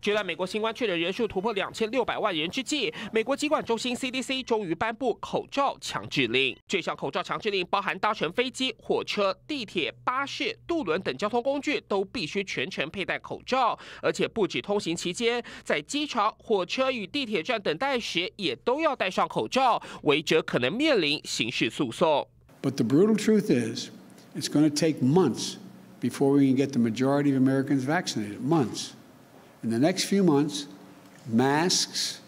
就在美国新冠确诊人数突破两千六百万人之际，美国疾管中心 CDC 终于颁布口罩强制令。这项口罩强制令包含搭乘飞机、火车、地铁、巴士、渡轮等交通工具都必须全程佩戴口罩，而且不止通行期间，在机场、火车与地铁站等待时也都要戴上口罩，违者可能面临刑事诉讼。But the brutal truth is, it's going to take months before we can get the majority of Americans vaccinated. Months. In the next few months, masks,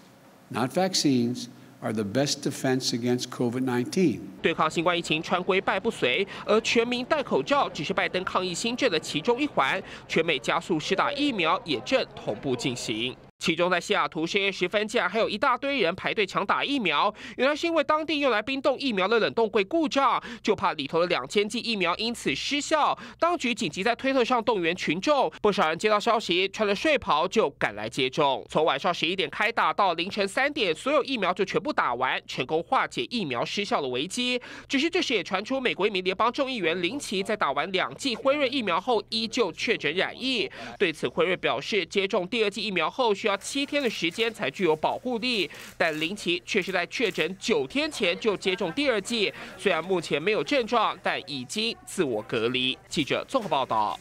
not vaccines, are the best defense against COVID-19. 对抗新冠疫情，川规败不遂，而全民戴口罩只是拜登抗疫新政的其中一环，全美加速施打疫苗也正同步进行。其中在西雅图深夜时分，竟然还有一大堆人排队抢打疫苗。原来是因为当地用来冰冻疫苗的冷冻柜故障，就怕里头的两千剂疫苗因此失效。当局紧急在推特上动员群众，不少人接到消息，穿了睡袍就赶来接种。从晚上十一点开打到凌晨三点，所有疫苗就全部打完，成功化解疫苗失效的危机。只是这时也传出美国一名联邦众议员林奇在打完两剂辉瑞疫苗后依旧确诊染疫。对此，辉瑞表示，接种第二剂疫苗后需要。七天的时间才具有保护力，但林奇却是在确诊九天前就接种第二剂。虽然目前没有症状，但已经自我隔离。记者综合报道。